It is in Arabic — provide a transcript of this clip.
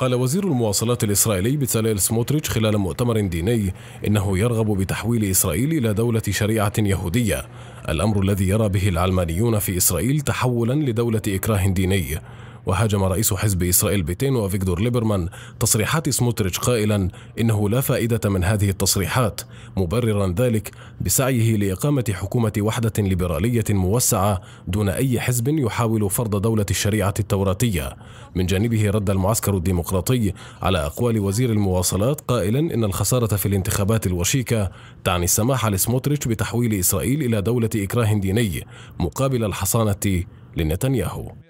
قال وزير المواصلات الإسرائيلي بتاليل سموتريتش خلال مؤتمر ديني إنه يرغب بتحويل إسرائيل إلى دولة شريعة يهودية الأمر الذي يرى به العلمانيون في إسرائيل تحولا لدولة إكراه ديني وهاجم رئيس حزب إسرائيل بيتين وفيكتور ليبرمان تصريحات سموتريتش قائلا إنه لا فائدة من هذه التصريحات مبررا ذلك بسعيه لإقامة حكومة وحدة ليبرالية موسعة دون أي حزب يحاول فرض دولة الشريعة التوراتية من جانبه رد المعسكر الديمقراطي على أقوال وزير المواصلات قائلا إن الخسارة في الانتخابات الوشيكة تعني السماح لسموتريتش بتحويل إسرائيل إلى دولة إكراه ديني مقابل الحصانة لنتنياهو